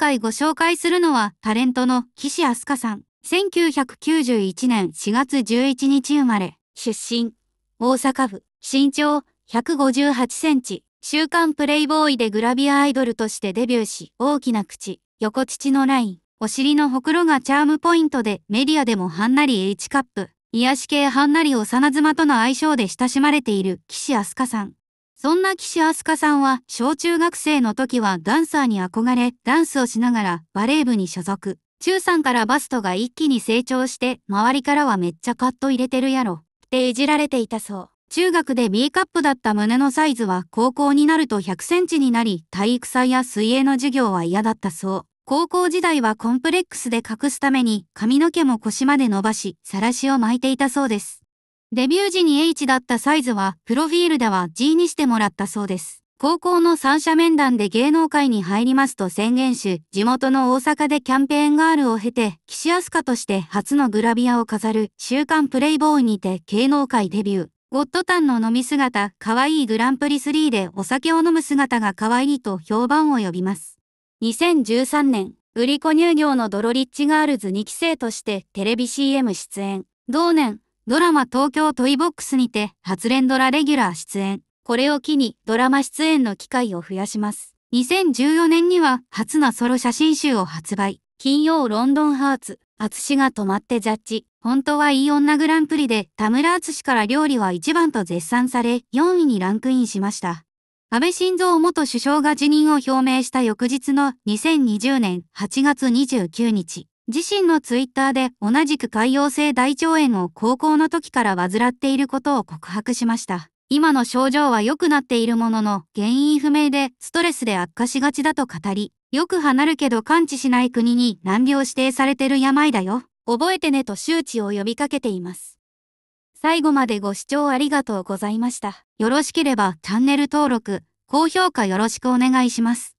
回ご紹介するのはタレントの岸飛鳥さん。1991年4月11日生まれ、出身、大阪府、身長158センチ、週刊プレイボーイでグラビアアイドルとしてデビューし、大きな口、横乳のライン、お尻のほくろがチャームポイントでメディアでもはんなり H カップ、癒し系はんなり幼妻との相性で親しまれている岸飛鳥さん。そんな岸スカさんは小中学生の時はダンサーに憧れ、ダンスをしながらバレー部に所属。中3からバストが一気に成長して、周りからはめっちゃカット入れてるやろ。っていじられていたそう。中学で B カップだった胸のサイズは高校になると100センチになり、体育祭や水泳の授業は嫌だったそう。高校時代はコンプレックスで隠すために髪の毛も腰まで伸ばし、晒しを巻いていたそうです。デビュー時に H だったサイズは、プロフィールでは G にしてもらったそうです。高校の三者面談で芸能界に入りますと宣言し、地元の大阪でキャンペーンガールを経て、岸飛鳥として初のグラビアを飾る週刊プレイボーイにて芸能界デビュー。ゴッドタンの飲み姿、可愛いグランプリ3でお酒を飲む姿が可愛いと評判を呼びます。2013年、売り子乳業のドロリッチガールズ2期生としてテレビ CM 出演。同年、ドラマ東京トイボックスにて初連ドラレギュラー出演。これを機にドラマ出演の機会を増やします。2014年には初のソロ写真集を発売。金曜ロンドンハーツ、厚が止まってジャッジ。本当はいい女グランプリで田村厚から料理は一番と絶賛され4位にランクインしました。安倍晋三元首相が辞任を表明した翌日の2020年8月29日、自身のツイッターで同じく海洋性大腸炎を高校の時から患っていることを告白しました。今の症状は良くなっているものの原因不明でストレスで悪化しがちだと語り、よく離るけど完治しない国に難病指定されてる病だよ。覚えてねと周知を呼びかけています。最後までご視聴ありがとうございました。よろしければチャンネル登録、高評価よろしくお願いします。